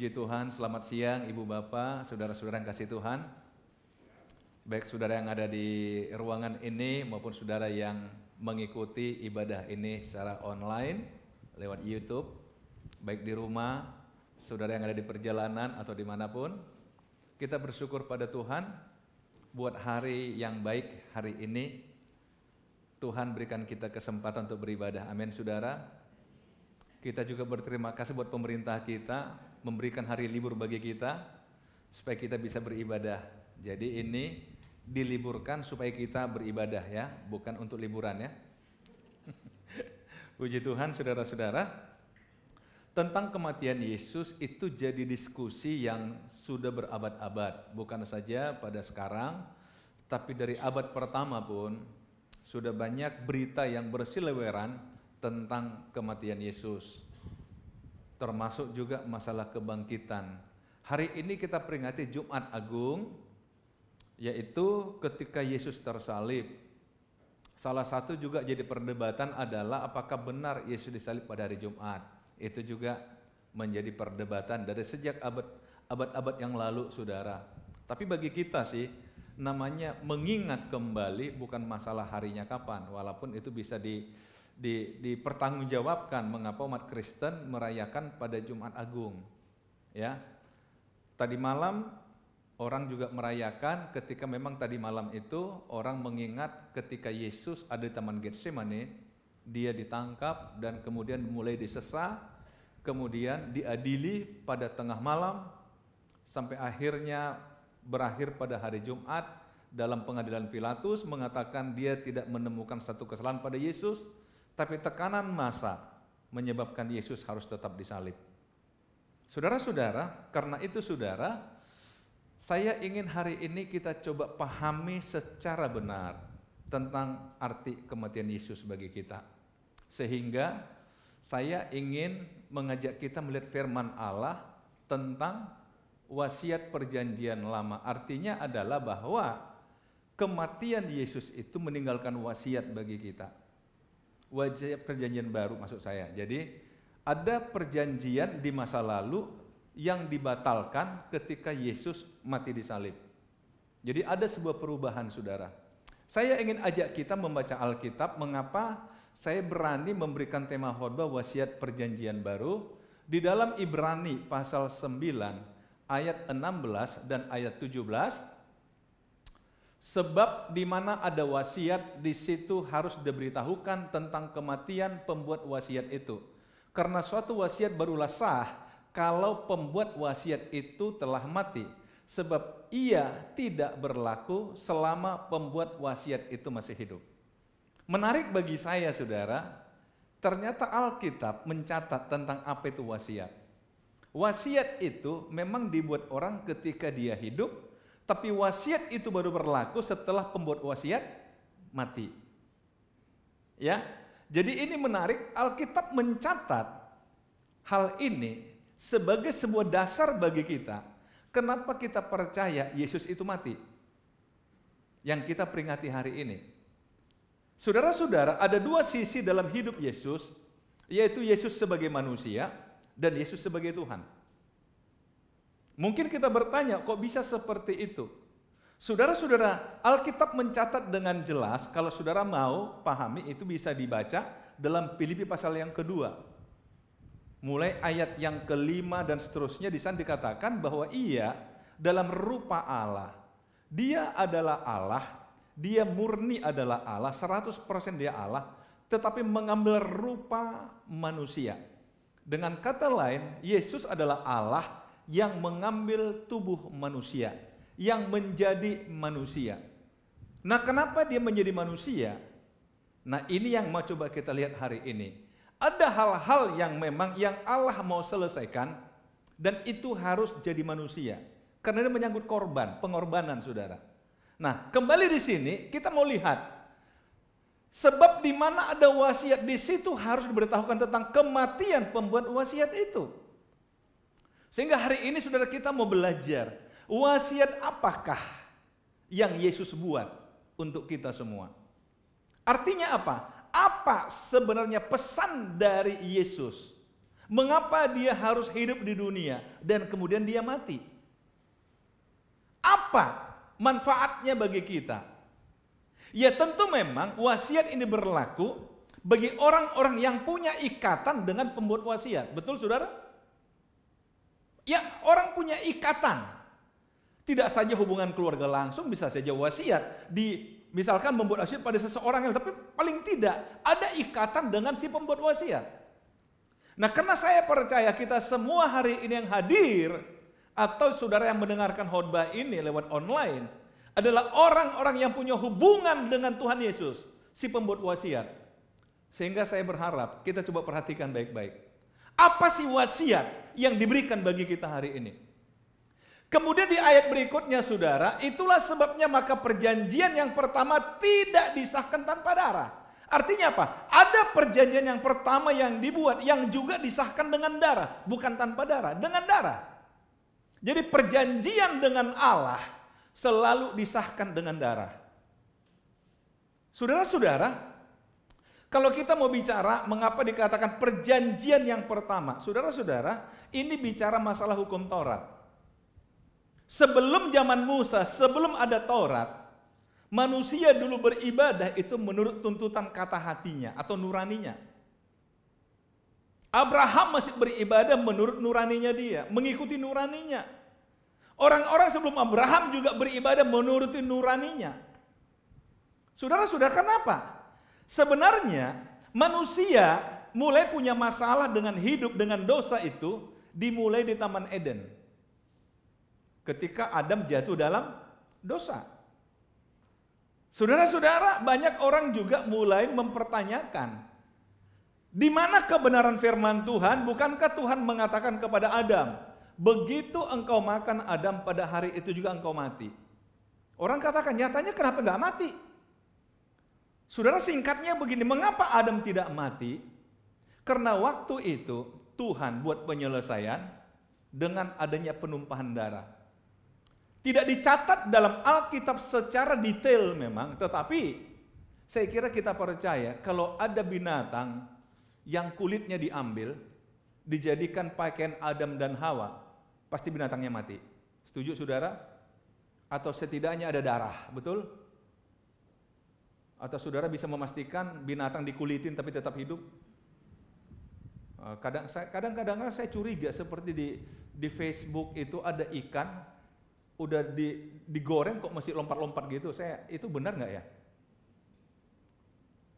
Puji Tuhan, selamat siang Ibu Bapak, saudara-saudara yang kasih Tuhan. Baik saudara yang ada di ruangan ini maupun saudara yang mengikuti ibadah ini secara online lewat YouTube, baik di rumah, saudara yang ada di perjalanan atau dimanapun, kita bersyukur pada Tuhan buat hari yang baik hari ini. Tuhan berikan kita kesempatan untuk beribadah. Amin, saudara. Kita juga berterima kasih buat pemerintah kita memberikan hari libur bagi kita supaya kita bisa beribadah. Jadi ini diliburkan supaya kita beribadah ya, bukan untuk liburan ya. Puji Tuhan saudara-saudara. Tentang kematian Yesus itu jadi diskusi yang sudah berabad-abad, bukan saja pada sekarang, tapi dari abad pertama pun sudah banyak berita yang bersileweran tentang kematian Yesus termasuk juga masalah kebangkitan. Hari ini kita peringati Jumat Agung, yaitu ketika Yesus tersalib. Salah satu juga jadi perdebatan adalah apakah benar Yesus disalib pada hari Jumat. Itu juga menjadi perdebatan dari sejak abad abad yang lalu, saudara. Tapi bagi kita sih, namanya mengingat kembali bukan masalah harinya kapan, walaupun itu bisa di di, dipertanggungjawabkan mengapa umat Kristen merayakan pada Jumat Agung. Ya. Tadi malam orang juga merayakan ketika memang tadi malam itu orang mengingat ketika Yesus ada di Taman Getsemane, dia ditangkap dan kemudian mulai disesa, kemudian diadili pada tengah malam sampai akhirnya berakhir pada hari Jumat dalam pengadilan Pilatus mengatakan dia tidak menemukan satu kesalahan pada Yesus tapi tekanan masa menyebabkan Yesus harus tetap disalib. Saudara-saudara, karena itu saudara, saya ingin hari ini kita coba pahami secara benar tentang arti kematian Yesus bagi kita. Sehingga saya ingin mengajak kita melihat firman Allah tentang wasiat perjanjian lama. Artinya adalah bahwa kematian Yesus itu meninggalkan wasiat bagi kita wajah perjanjian baru maksud saya. Jadi ada perjanjian di masa lalu yang dibatalkan ketika Yesus mati di salib. Jadi ada sebuah perubahan saudara. Saya ingin ajak kita membaca Alkitab mengapa saya berani memberikan tema khotbah wasiat perjanjian baru di dalam Ibrani pasal 9 ayat 16 dan ayat 17 Sebab di mana ada wasiat, di situ harus diberitahukan tentang kematian pembuat wasiat itu. Karena suatu wasiat barulah sah kalau pembuat wasiat itu telah mati. Sebab ia tidak berlaku selama pembuat wasiat itu masih hidup. Menarik bagi saya saudara, ternyata Alkitab mencatat tentang apa itu wasiat. Wasiat itu memang dibuat orang ketika dia hidup tapi wasiat itu baru berlaku setelah pembuat wasiat mati. Ya. Jadi ini menarik, Alkitab mencatat hal ini sebagai sebuah dasar bagi kita. Kenapa kita percaya Yesus itu mati? Yang kita peringati hari ini. Saudara-saudara, ada dua sisi dalam hidup Yesus, yaitu Yesus sebagai manusia dan Yesus sebagai Tuhan. Mungkin kita bertanya, kok bisa seperti itu? Saudara-saudara, Alkitab mencatat dengan jelas kalau saudara mau pahami itu bisa dibaca dalam Filipi pasal yang kedua. Mulai ayat yang kelima dan seterusnya di sana dikatakan bahwa ia dalam rupa Allah. Dia adalah Allah, dia murni adalah Allah, 100% dia Allah, tetapi mengambil rupa manusia. Dengan kata lain, Yesus adalah Allah yang mengambil tubuh manusia, yang menjadi manusia. Nah, kenapa dia menjadi manusia? Nah, ini yang mau coba kita lihat hari ini. Ada hal-hal yang memang yang Allah mau selesaikan dan itu harus jadi manusia. Karena dia menyangkut korban, pengorbanan saudara. Nah, kembali di sini kita mau lihat Sebab di mana ada wasiat di situ harus diberitahukan tentang kematian pembuat wasiat itu. Sehingga hari ini saudara kita mau belajar wasiat apakah yang Yesus buat untuk kita semua. Artinya apa? Apa sebenarnya pesan dari Yesus? Mengapa dia harus hidup di dunia dan kemudian dia mati? Apa manfaatnya bagi kita? Ya tentu memang wasiat ini berlaku bagi orang-orang yang punya ikatan dengan pembuat wasiat. Betul saudara? Ya orang punya ikatan. Tidak saja hubungan keluarga langsung, bisa saja wasiat. Di misalkan membuat wasiat pada seseorang yang tapi paling tidak ada ikatan dengan si pembuat wasiat. Nah karena saya percaya kita semua hari ini yang hadir atau saudara yang mendengarkan khotbah ini lewat online adalah orang-orang yang punya hubungan dengan Tuhan Yesus, si pembuat wasiat. Sehingga saya berharap kita coba perhatikan baik-baik. Apa sih wasiat yang diberikan bagi kita hari ini? Kemudian di ayat berikutnya saudara, itulah sebabnya maka perjanjian yang pertama tidak disahkan tanpa darah. Artinya apa? Ada perjanjian yang pertama yang dibuat yang juga disahkan dengan darah, bukan tanpa darah, dengan darah. Jadi perjanjian dengan Allah selalu disahkan dengan darah. Saudara-saudara, kalau kita mau bicara mengapa dikatakan perjanjian yang pertama, saudara-saudara, ini bicara masalah hukum Taurat. Sebelum zaman Musa, sebelum ada Taurat, manusia dulu beribadah itu menurut tuntutan kata hatinya atau nuraninya. Abraham masih beribadah menurut nuraninya dia, mengikuti nuraninya. Orang-orang sebelum Abraham juga beribadah menuruti nuraninya. Saudara-saudara, kenapa? Sebenarnya manusia mulai punya masalah dengan hidup dengan dosa itu dimulai di Taman Eden. Ketika Adam jatuh dalam dosa. Saudara-saudara, banyak orang juga mulai mempertanyakan di mana kebenaran firman Tuhan? Bukankah Tuhan mengatakan kepada Adam, "Begitu engkau makan Adam pada hari itu juga engkau mati." Orang katakan, "Nyatanya kenapa enggak mati?" Saudara singkatnya begini, mengapa Adam tidak mati? Karena waktu itu Tuhan buat penyelesaian dengan adanya penumpahan darah. Tidak dicatat dalam Alkitab secara detail memang, tetapi saya kira kita percaya kalau ada binatang yang kulitnya diambil, dijadikan pakaian Adam dan Hawa, pasti binatangnya mati. Setuju saudara? Atau setidaknya ada darah, betul? Atau saudara bisa memastikan binatang dikulitin tapi tetap hidup? Eh, kadang kadang-kadang saya curiga seperti di di Facebook itu ada ikan udah di, digoreng kok masih lompat-lompat gitu. Saya itu benar nggak ya?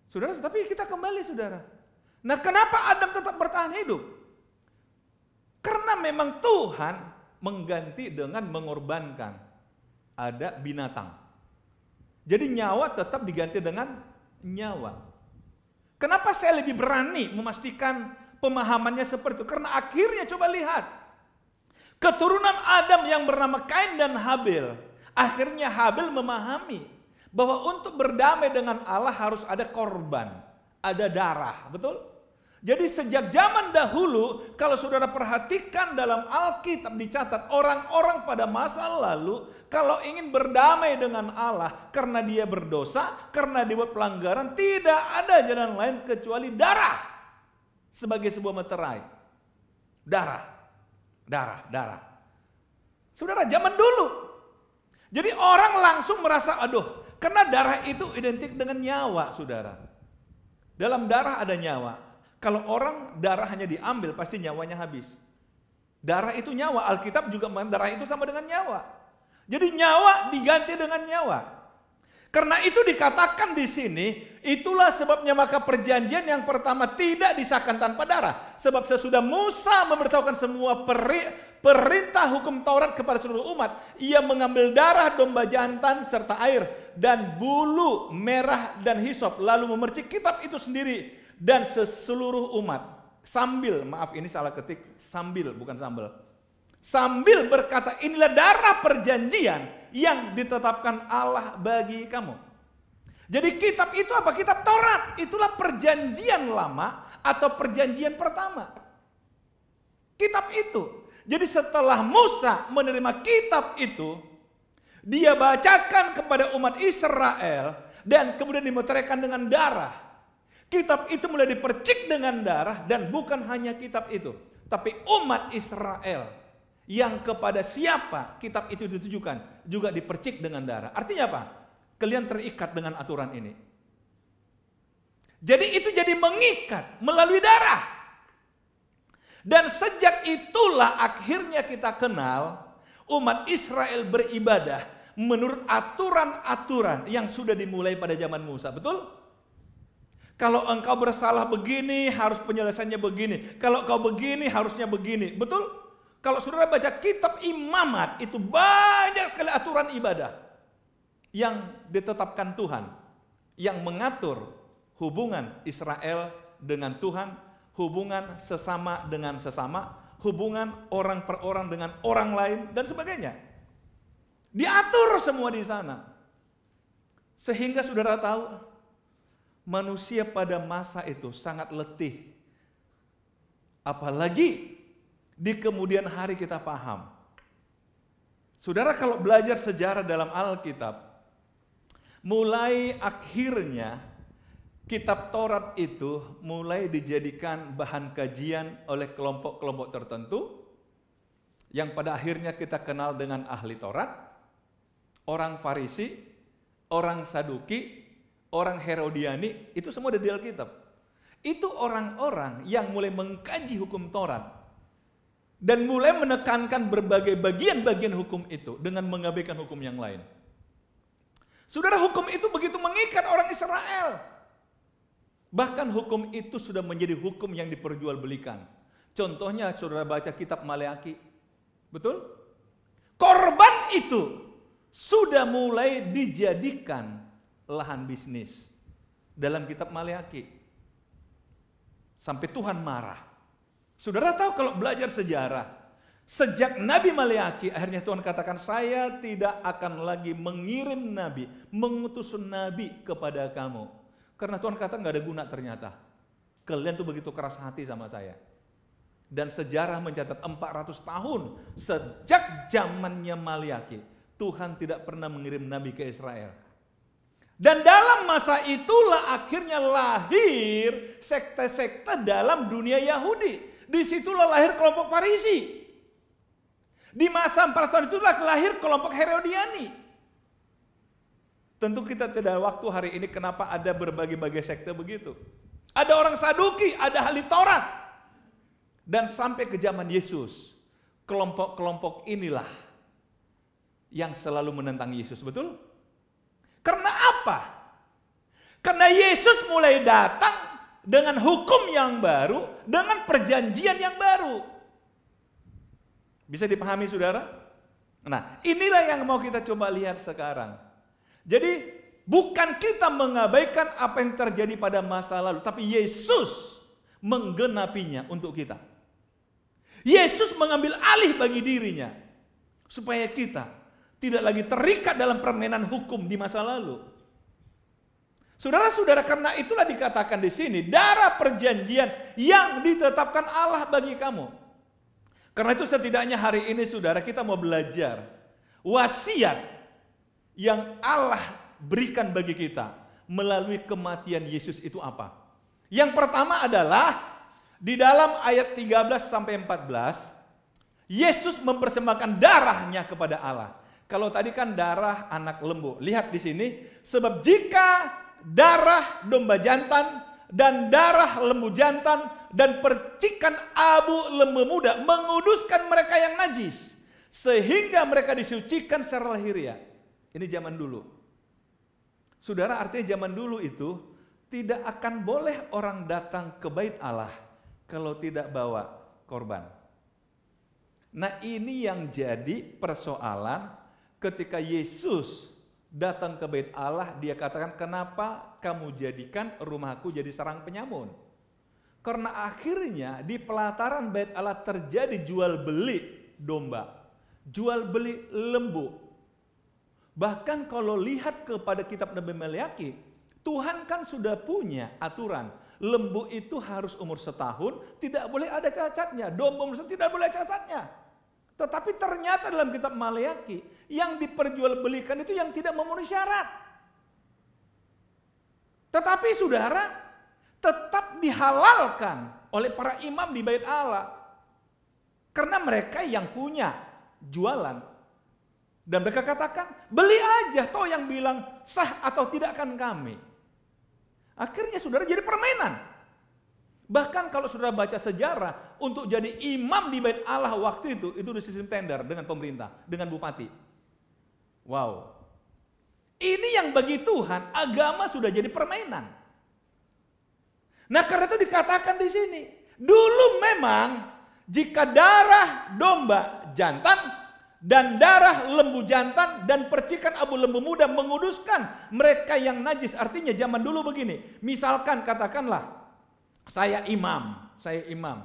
Saudara, tapi kita kembali saudara. Nah kenapa Adam tetap bertahan hidup? Karena memang Tuhan mengganti dengan mengorbankan. Ada binatang. Jadi nyawa tetap diganti dengan nyawa. Kenapa saya lebih berani memastikan pemahamannya seperti itu? Karena akhirnya coba lihat. Keturunan Adam yang bernama Kain dan Habil. Akhirnya Habil memahami bahwa untuk berdamai dengan Allah harus ada korban, ada darah, betul? Jadi sejak zaman dahulu kalau saudara perhatikan dalam Alkitab dicatat orang-orang pada masa lalu kalau ingin berdamai dengan Allah karena dia berdosa, karena dia buat pelanggaran tidak ada jalan lain kecuali darah sebagai sebuah meterai. Darah. Darah, darah. Saudara zaman dulu. Jadi orang langsung merasa aduh karena darah itu identik dengan nyawa saudara. Dalam darah ada nyawa. Kalau orang darah hanya diambil pasti nyawanya habis. Darah itu nyawa, Alkitab juga mengatakan darah itu sama dengan nyawa. Jadi nyawa diganti dengan nyawa. Karena itu dikatakan di sini, itulah sebabnya maka perjanjian yang pertama tidak disahkan tanpa darah. Sebab sesudah Musa memberitahukan semua peri, perintah hukum Taurat kepada seluruh umat, ia mengambil darah domba jantan serta air dan bulu merah dan hisop lalu memercik kitab itu sendiri dan seseluruh umat sambil maaf ini salah ketik sambil bukan sambel sambil berkata inilah darah perjanjian yang ditetapkan Allah bagi kamu jadi kitab itu apa kitab Taurat itulah perjanjian lama atau perjanjian pertama kitab itu jadi setelah Musa menerima kitab itu dia bacakan kepada umat Israel dan kemudian dimeteraikan dengan darah Kitab itu mulai dipercik dengan darah dan bukan hanya kitab itu, tapi umat Israel yang kepada siapa kitab itu ditujukan juga dipercik dengan darah. Artinya apa? Kalian terikat dengan aturan ini. Jadi itu jadi mengikat melalui darah. Dan sejak itulah akhirnya kita kenal umat Israel beribadah menurut aturan-aturan yang sudah dimulai pada zaman Musa, betul? Kalau engkau bersalah begini, harus penyelesaiannya begini. Kalau kau begini, harusnya begini. Betul? Kalau saudara baca kitab imamat, itu banyak sekali aturan ibadah yang ditetapkan Tuhan. Yang mengatur hubungan Israel dengan Tuhan, hubungan sesama dengan sesama, hubungan orang per orang dengan orang lain, dan sebagainya. Diatur semua di sana. Sehingga saudara tahu manusia pada masa itu sangat letih. Apalagi di kemudian hari kita paham. Saudara kalau belajar sejarah dalam Alkitab, mulai akhirnya kitab Taurat itu mulai dijadikan bahan kajian oleh kelompok-kelompok tertentu yang pada akhirnya kita kenal dengan ahli Taurat, orang Farisi, orang Saduki, orang Herodiani, itu semua ada di Alkitab. Itu orang-orang yang mulai mengkaji hukum Taurat dan mulai menekankan berbagai bagian-bagian hukum itu dengan mengabaikan hukum yang lain. Saudara, hukum itu begitu mengikat orang Israel. Bahkan hukum itu sudah menjadi hukum yang diperjualbelikan. Contohnya saudara baca kitab Maleaki. Betul? Korban itu sudah mulai dijadikan lahan bisnis dalam kitab Maliaki. Sampai Tuhan marah. Saudara tahu kalau belajar sejarah, sejak Nabi Maliaki akhirnya Tuhan katakan saya tidak akan lagi mengirim nabi, mengutus nabi kepada kamu. Karena Tuhan kata nggak ada guna ternyata. Kalian tuh begitu keras hati sama saya. Dan sejarah mencatat 400 tahun sejak zamannya Maliaki. Tuhan tidak pernah mengirim nabi ke Israel dan dalam masa itulah akhirnya lahir sekte-sekte dalam dunia Yahudi. Disitulah lahir kelompok Farisi. Di masa 400 tahun itulah lahir kelompok Herodiani. Tentu kita tidak waktu hari ini kenapa ada berbagai-bagai sekte begitu. Ada orang Saduki, ada ahli Taurat. Dan sampai ke zaman Yesus, kelompok-kelompok inilah yang selalu menentang Yesus, betul? Karena apa? Karena Yesus mulai datang dengan hukum yang baru, dengan perjanjian yang baru. Bisa dipahami saudara? Nah inilah yang mau kita coba lihat sekarang. Jadi bukan kita mengabaikan apa yang terjadi pada masa lalu. Tapi Yesus menggenapinya untuk kita. Yesus mengambil alih bagi dirinya. Supaya kita tidak lagi terikat dalam permainan hukum di masa lalu Saudara-saudara, karena itulah dikatakan di sini, darah perjanjian yang ditetapkan Allah bagi kamu. Karena itu setidaknya hari ini saudara kita mau belajar wasiat yang Allah berikan bagi kita melalui kematian Yesus itu apa? Yang pertama adalah di dalam ayat 13 sampai 14 Yesus mempersembahkan darahnya kepada Allah. Kalau tadi kan darah anak lembu. Lihat di sini, sebab jika darah domba jantan dan darah lembu jantan dan percikan abu lembu muda menguduskan mereka yang najis sehingga mereka disucikan secara lahiriah. Ini zaman dulu. Saudara artinya zaman dulu itu tidak akan boleh orang datang ke bait Allah kalau tidak bawa korban. Nah, ini yang jadi persoalan ketika Yesus datang ke bait Allah, dia katakan, "Kenapa kamu jadikan rumahku jadi sarang penyamun?" Karena akhirnya di pelataran bait Allah terjadi jual beli domba, jual beli lembu. Bahkan kalau lihat kepada kitab Nabi Meliaki, Tuhan kan sudah punya aturan. Lembu itu harus umur setahun, tidak boleh ada cacatnya. Domba umur setahun, tidak boleh cacatnya. Tetapi ternyata dalam kitab Maleaki yang diperjualbelikan itu yang tidak memenuhi syarat. Tetapi saudara tetap dihalalkan oleh para imam di bait Allah. Karena mereka yang punya jualan. Dan mereka katakan, beli aja toh yang bilang sah atau tidak kan kami. Akhirnya saudara jadi permainan. Bahkan kalau saudara baca sejarah, untuk jadi imam di bait Allah waktu itu, itu di sistem tender dengan pemerintah, dengan bupati. Wow. Ini yang bagi Tuhan, agama sudah jadi permainan. Nah karena itu dikatakan di sini, dulu memang jika darah domba jantan dan darah lembu jantan dan percikan abu lembu muda menguduskan mereka yang najis. Artinya zaman dulu begini, misalkan katakanlah saya imam, saya imam.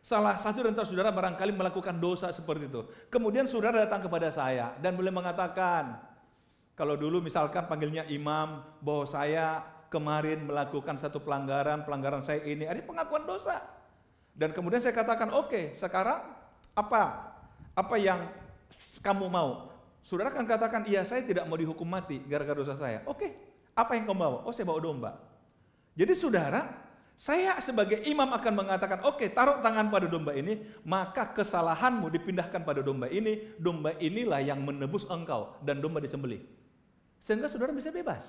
Salah satu dari saudara barangkali melakukan dosa seperti itu. Kemudian saudara datang kepada saya dan boleh mengatakan, kalau dulu misalkan panggilnya imam, bahwa saya kemarin melakukan satu pelanggaran, pelanggaran saya ini, ada pengakuan dosa. Dan kemudian saya katakan, oke, okay, sekarang apa? Apa yang kamu mau? Saudara akan katakan, iya saya tidak mau dihukum mati gara-gara dosa saya. Oke, okay, apa yang kamu bawa? Oh saya bawa domba. Jadi saudara saya sebagai imam akan mengatakan, oke okay, taruh tangan pada domba ini, maka kesalahanmu dipindahkan pada domba ini, domba inilah yang menebus engkau, dan domba disembelih. Sehingga saudara bisa bebas.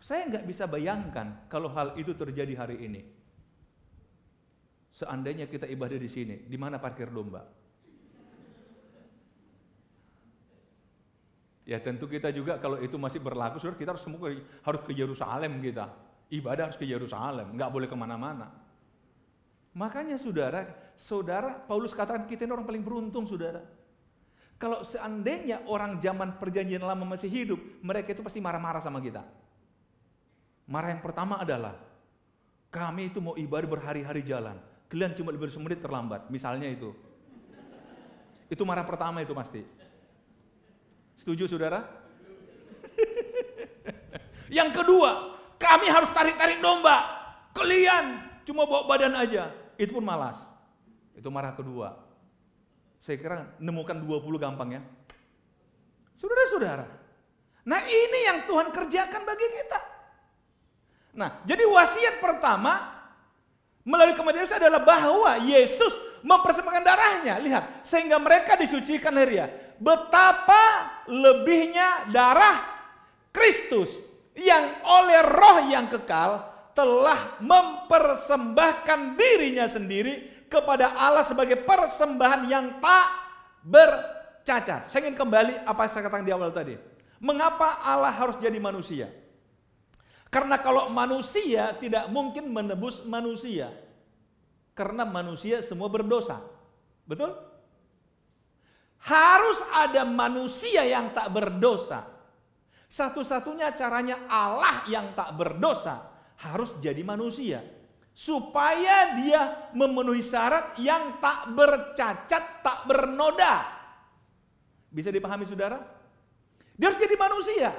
Saya nggak bisa bayangkan kalau hal itu terjadi hari ini. Seandainya kita ibadah di sini, di mana parkir domba? Ya tentu kita juga kalau itu masih berlaku, saudara kita harus harus ke Yerusalem kita ibadah harus ke Yerusalem, nggak boleh kemana-mana. Makanya saudara, saudara Paulus katakan kita ini orang paling beruntung saudara. Kalau seandainya orang zaman perjanjian lama masih hidup, mereka itu pasti marah-marah sama kita. Marah yang pertama adalah, kami itu mau ibadah berhari-hari jalan, kalian cuma lebih semenit terlambat, misalnya itu. Itu marah pertama itu pasti. Setuju saudara? yang kedua, kami harus tarik-tarik domba. Kalian cuma bawa badan aja. Itu pun malas. Itu marah kedua. Saya kira nemukan 20 gampang ya. Saudara-saudara. Nah ini yang Tuhan kerjakan bagi kita. Nah jadi wasiat pertama melalui kematian Yesus adalah bahwa Yesus mempersembahkan darahnya. Lihat, sehingga mereka disucikan dari Betapa lebihnya darah Kristus yang oleh roh yang kekal telah mempersembahkan dirinya sendiri kepada Allah sebagai persembahan yang tak bercacat. Saya ingin kembali apa yang saya katakan di awal tadi. Mengapa Allah harus jadi manusia? Karena kalau manusia tidak mungkin menebus manusia. Karena manusia semua berdosa. Betul? Harus ada manusia yang tak berdosa satu-satunya caranya Allah yang tak berdosa harus jadi manusia. Supaya dia memenuhi syarat yang tak bercacat, tak bernoda. Bisa dipahami saudara? Dia harus jadi manusia.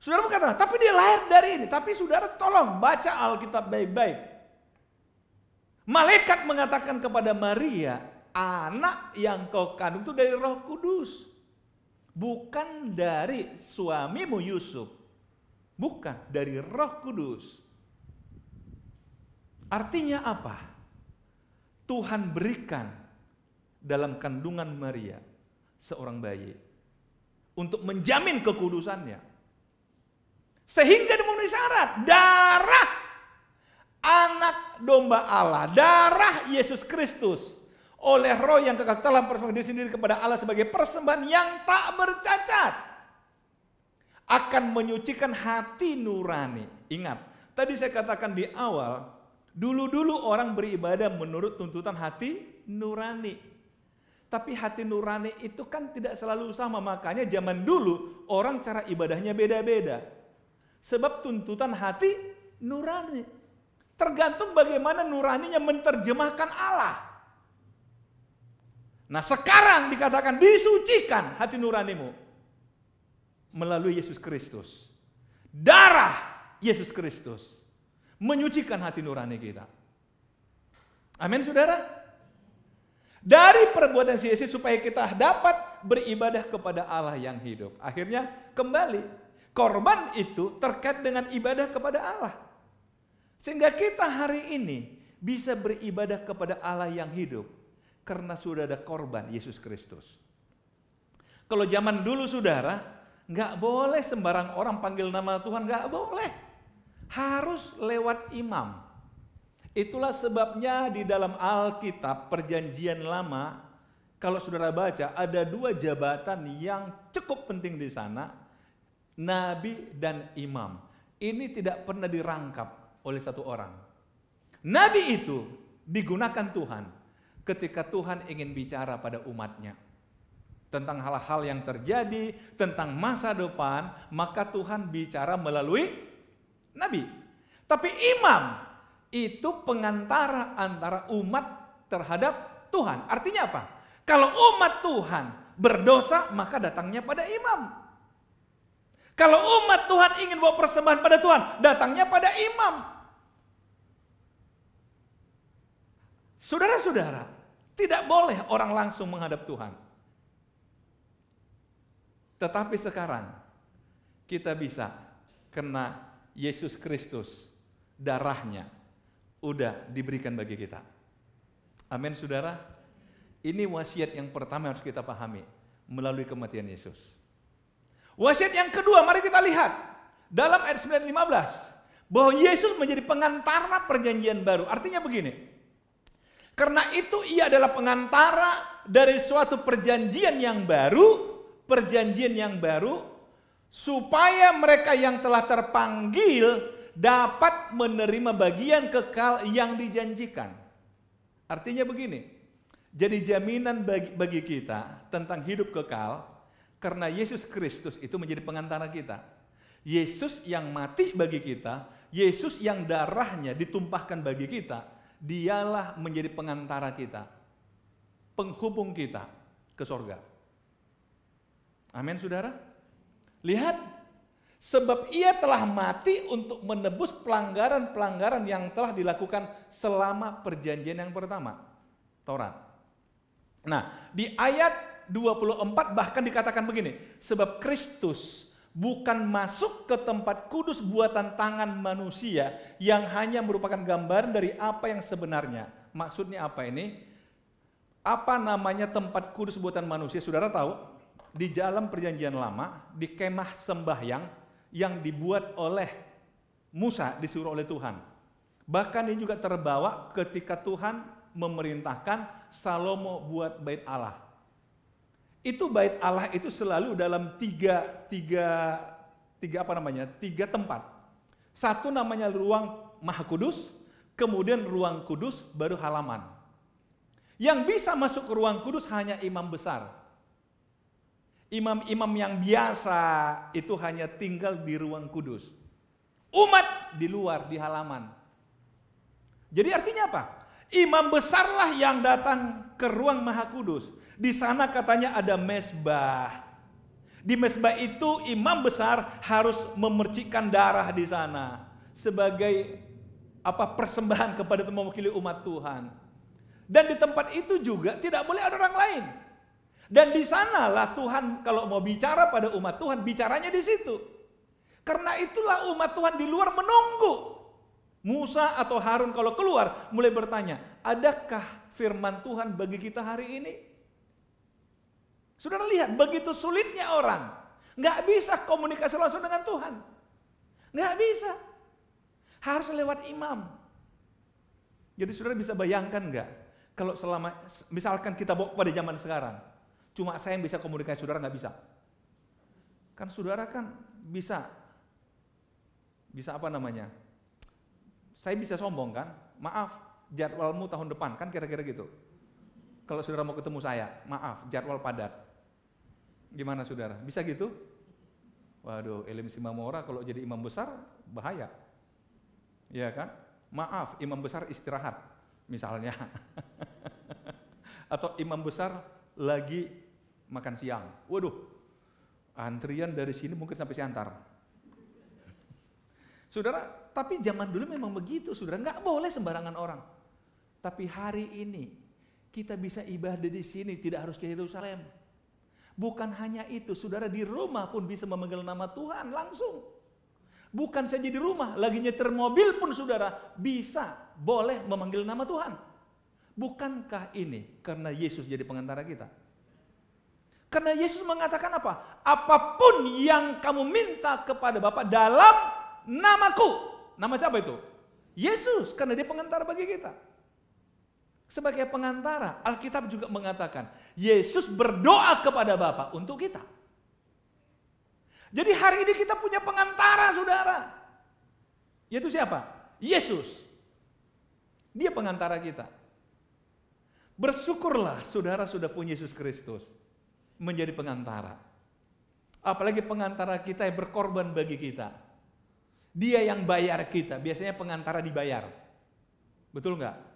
Saudara berkata, tapi dia lahir dari ini. Tapi saudara tolong baca Alkitab baik-baik. Malaikat mengatakan kepada Maria, anak yang kau kandung itu dari roh kudus bukan dari suamimu Yusuf, bukan dari Roh Kudus. Artinya apa? Tuhan berikan dalam kandungan Maria seorang bayi untuk menjamin kekudusannya. Sehingga memenuhi syarat darah anak domba Allah, darah Yesus Kristus oleh roh yang kekal dalam mempersembahkan diri sendiri kepada Allah sebagai persembahan yang tak bercacat. Akan menyucikan hati nurani. Ingat, tadi saya katakan di awal, dulu-dulu orang beribadah menurut tuntutan hati nurani. Tapi hati nurani itu kan tidak selalu sama, makanya zaman dulu orang cara ibadahnya beda-beda. Sebab tuntutan hati nurani. Tergantung bagaimana nuraninya menerjemahkan Allah. Nah sekarang dikatakan disucikan hati nuranimu melalui Yesus Kristus. Darah Yesus Kristus menyucikan hati nurani kita. Amin saudara? Dari perbuatan si Yesus supaya kita dapat beribadah kepada Allah yang hidup. Akhirnya kembali korban itu terkait dengan ibadah kepada Allah. Sehingga kita hari ini bisa beribadah kepada Allah yang hidup karena sudah ada korban Yesus Kristus. Kalau zaman dulu saudara, nggak boleh sembarang orang panggil nama Tuhan, nggak boleh. Harus lewat imam. Itulah sebabnya di dalam Alkitab perjanjian lama, kalau saudara baca ada dua jabatan yang cukup penting di sana, nabi dan imam. Ini tidak pernah dirangkap oleh satu orang. Nabi itu digunakan Tuhan ketika Tuhan ingin bicara pada umatnya. Tentang hal-hal yang terjadi, tentang masa depan, maka Tuhan bicara melalui nabi. Tapi imam itu pengantara antara umat terhadap Tuhan. Artinya apa? Kalau umat Tuhan berdosa, maka datangnya pada imam. Kalau umat Tuhan ingin bawa persembahan pada Tuhan, datangnya pada imam. Saudara-saudara, tidak boleh orang langsung menghadap Tuhan. Tetapi sekarang kita bisa kena Yesus Kristus darahnya udah diberikan bagi kita. Amin saudara. Ini wasiat yang pertama harus kita pahami melalui kematian Yesus. Wasiat yang kedua mari kita lihat dalam ayat 9:15 bahwa Yesus menjadi pengantara perjanjian baru. Artinya begini, karena itu ia adalah pengantara dari suatu perjanjian yang baru, perjanjian yang baru supaya mereka yang telah terpanggil dapat menerima bagian kekal yang dijanjikan. Artinya begini. Jadi jaminan bagi, bagi kita tentang hidup kekal karena Yesus Kristus itu menjadi pengantara kita. Yesus yang mati bagi kita, Yesus yang darahnya ditumpahkan bagi kita, dialah menjadi pengantara kita, penghubung kita ke sorga. Amin, saudara. Lihat, Sebab ia telah mati untuk menebus pelanggaran-pelanggaran yang telah dilakukan selama perjanjian yang pertama, Taurat. Nah, di ayat 24 bahkan dikatakan begini, sebab Kristus bukan masuk ke tempat kudus buatan tangan manusia yang hanya merupakan gambaran dari apa yang sebenarnya. Maksudnya apa ini? Apa namanya tempat kudus buatan manusia? Saudara tahu? Di dalam perjanjian lama, di kemah sembahyang yang dibuat oleh Musa disuruh oleh Tuhan. Bahkan ini juga terbawa ketika Tuhan memerintahkan Salomo buat bait Allah. Itu bait Allah itu selalu dalam tiga, tiga, tiga apa namanya, tiga tempat. Satu namanya ruang maha kudus, kemudian ruang kudus baru halaman. Yang bisa masuk ke ruang kudus hanya imam besar. Imam-imam yang biasa itu hanya tinggal di ruang kudus. Umat di luar, di halaman. Jadi artinya apa? Imam besarlah yang datang ke ruang Maha Kudus. Di sana katanya ada mesbah. Di mesbah itu imam besar harus memercikan darah di sana sebagai apa persembahan kepada mewakili umat Tuhan. Dan di tempat itu juga tidak boleh ada orang lain. Dan di sanalah Tuhan kalau mau bicara pada umat Tuhan, bicaranya di situ. Karena itulah umat Tuhan di luar menunggu. Musa atau Harun kalau keluar mulai bertanya, adakah firman Tuhan bagi kita hari ini? Saudara lihat, begitu sulitnya orang. Nggak bisa komunikasi langsung dengan Tuhan. Nggak bisa. Harus lewat imam. Jadi saudara bisa bayangkan nggak? Kalau selama, misalkan kita bawa pada zaman sekarang. Cuma saya yang bisa komunikasi, saudara nggak bisa. Kan saudara kan bisa. Bisa apa namanya? Saya bisa sombong kan? Maaf, jadwalmu tahun depan, kan kira-kira gitu. Kalau saudara mau ketemu saya, maaf, jadwal padat. Gimana saudara? Bisa gitu? Waduh, Elim Simamora kalau jadi imam besar bahaya. Ya kan? Maaf, imam besar istirahat misalnya. Atau imam besar lagi makan siang. Waduh, antrian dari sini mungkin sampai Siantar. Saudara, tapi zaman dulu memang begitu, saudara. Nggak boleh sembarangan orang. Tapi hari ini kita bisa ibadah di sini, tidak harus ke Yerusalem. Bukan hanya itu, saudara di rumah pun bisa memanggil nama Tuhan langsung. Bukan saja di rumah, lagi nyetir mobil pun saudara bisa, boleh memanggil nama Tuhan. Bukankah ini karena Yesus jadi pengantara kita? Karena Yesus mengatakan apa? Apapun yang kamu minta kepada Bapa dalam namaku. Nama siapa itu? Yesus, karena dia pengantara bagi kita. Sebagai pengantara, Alkitab juga mengatakan, Yesus berdoa kepada Bapa untuk kita. Jadi hari ini kita punya pengantara saudara. Yaitu siapa? Yesus. Dia pengantara kita. Bersyukurlah saudara sudah punya Yesus Kristus menjadi pengantara. Apalagi pengantara kita yang berkorban bagi kita. Dia yang bayar kita. Biasanya pengantara dibayar. Betul nggak?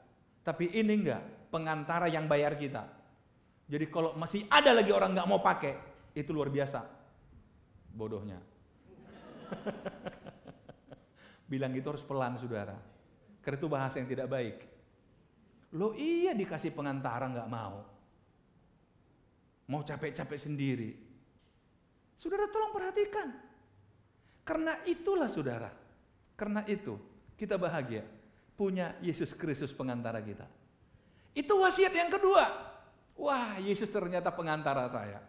Tapi ini enggak, pengantara yang bayar kita. Jadi kalau masih ada lagi orang nggak mau pakai, itu luar biasa bodohnya. Bilang itu harus pelan saudara. Karena itu bahasa yang tidak baik. Lo iya dikasih pengantara nggak mau. Mau capek-capek sendiri. Saudara tolong perhatikan. Karena itulah saudara. Karena itu kita bahagia punya Yesus Kristus pengantara kita. Itu wasiat yang kedua. Wah, Yesus ternyata pengantara saya.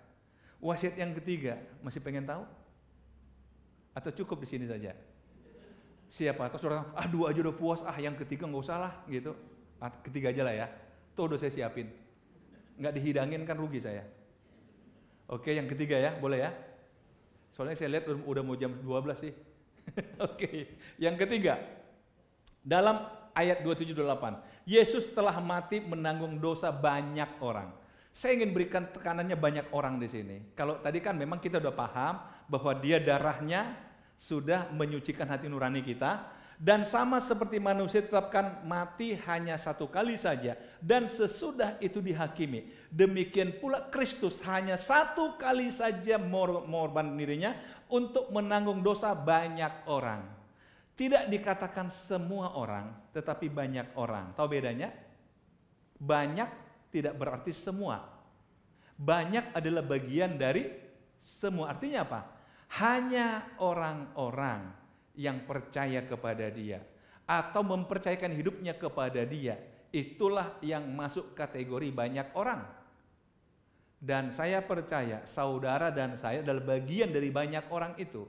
Wasiat yang ketiga, masih pengen tahu? Atau cukup di sini saja? Siapa? Atau suruh, ah dua aja udah puas, ah yang ketiga nggak usah lah gitu. Ah, ketiga aja lah ya. Tuh udah saya siapin. Nggak dihidangin kan rugi saya. Oke, yang ketiga ya, boleh ya? Soalnya saya lihat udah mau jam 12 sih. Oke, yang ketiga, dalam ayat 27-28, Yesus telah mati menanggung dosa banyak orang. Saya ingin berikan tekanannya banyak orang di sini. Kalau tadi kan memang kita sudah paham bahwa dia darahnya sudah menyucikan hati nurani kita dan sama seperti manusia tetapkan mati hanya satu kali saja dan sesudah itu dihakimi. Demikian pula Kristus hanya satu kali saja mengorban dirinya untuk menanggung dosa banyak orang. Tidak dikatakan semua orang, tetapi banyak orang. Tahu bedanya? Banyak tidak berarti semua. Banyak adalah bagian dari semua. Artinya apa? Hanya orang-orang yang percaya kepada Dia atau mempercayakan hidupnya kepada Dia, itulah yang masuk kategori banyak orang. Dan saya percaya saudara dan saya adalah bagian dari banyak orang itu.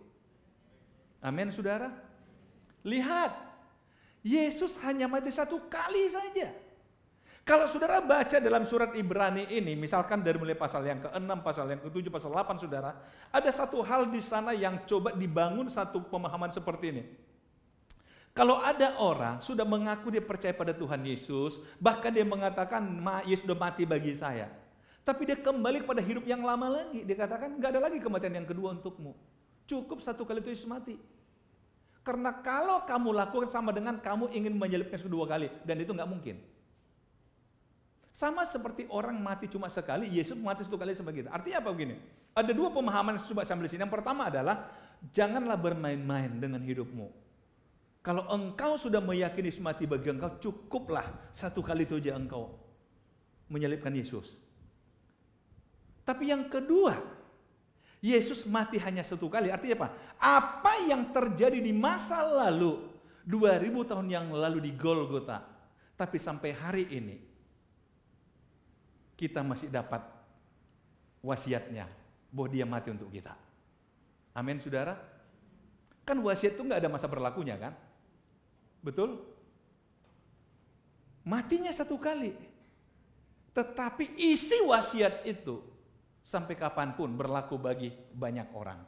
Amin, saudara. Lihat, Yesus hanya mati satu kali saja. Kalau saudara baca dalam surat Ibrani ini, misalkan dari mulai pasal yang ke-6, pasal yang ke-7, pasal 8 saudara, ada satu hal di sana yang coba dibangun satu pemahaman seperti ini. Kalau ada orang sudah mengaku dia percaya pada Tuhan Yesus, bahkan dia mengatakan, Ma, Yesus sudah mati bagi saya. Tapi dia kembali kepada hidup yang lama lagi. Dia katakan, gak ada lagi kematian yang kedua untukmu. Cukup satu kali itu Yesus mati. Karena kalau kamu lakukan sama dengan kamu ingin menyelipkan kedua kali dan itu nggak mungkin. Sama seperti orang mati cuma sekali, Yesus mati satu kali sama kita. Artinya apa begini? Ada dua pemahaman yang coba saya sini. Yang pertama adalah janganlah bermain-main dengan hidupmu. Kalau engkau sudah meyakini mati bagi engkau, cukuplah satu kali itu aja engkau menyelipkan Yesus. Tapi yang kedua, Yesus mati hanya satu kali. Artinya apa? Apa yang terjadi di masa lalu, 2000 tahun yang lalu di Golgota, tapi sampai hari ini kita masih dapat wasiatnya bahwa dia mati untuk kita. Amin, saudara. Kan wasiat itu nggak ada masa berlakunya kan? Betul? Matinya satu kali. Tetapi isi wasiat itu sampai kapanpun berlaku bagi banyak orang.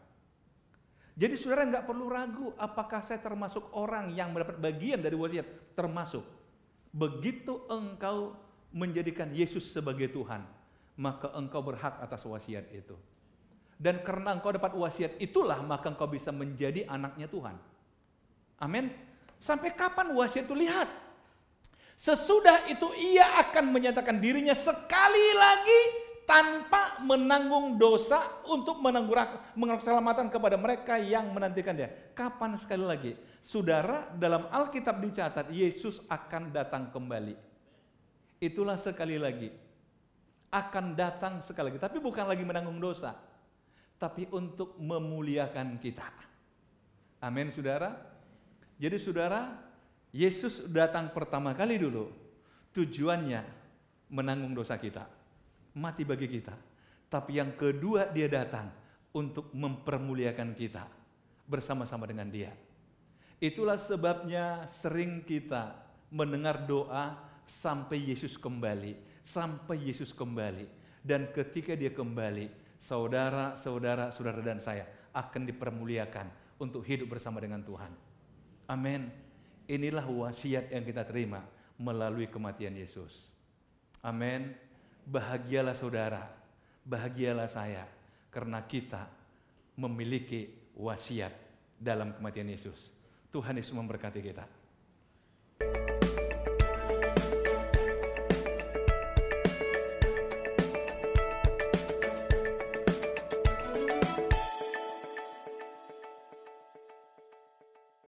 Jadi saudara nggak perlu ragu apakah saya termasuk orang yang mendapat bagian dari wasiat. Termasuk. Begitu engkau menjadikan Yesus sebagai Tuhan, maka engkau berhak atas wasiat itu. Dan karena engkau dapat wasiat itulah maka engkau bisa menjadi anaknya Tuhan. Amin. Sampai kapan wasiat itu lihat? Sesudah itu ia akan menyatakan dirinya sekali lagi tanpa menanggung dosa untuk menanggung keselamatan kepada mereka yang menantikan dia. Kapan sekali lagi? Saudara, dalam Alkitab dicatat Yesus akan datang kembali. Itulah sekali lagi. Akan datang sekali lagi, tapi bukan lagi menanggung dosa. Tapi untuk memuliakan kita. Amin, saudara. Jadi saudara, Yesus datang pertama kali dulu. Tujuannya menanggung dosa kita mati bagi kita. Tapi yang kedua dia datang untuk mempermuliakan kita bersama-sama dengan dia. Itulah sebabnya sering kita mendengar doa sampai Yesus kembali, sampai Yesus kembali. Dan ketika dia kembali, saudara, saudara, saudara dan saya akan dipermuliakan untuk hidup bersama dengan Tuhan. Amin. Inilah wasiat yang kita terima melalui kematian Yesus. Amin bahagialah saudara, bahagialah saya, karena kita memiliki wasiat dalam kematian Yesus. Tuhan Yesus memberkati kita.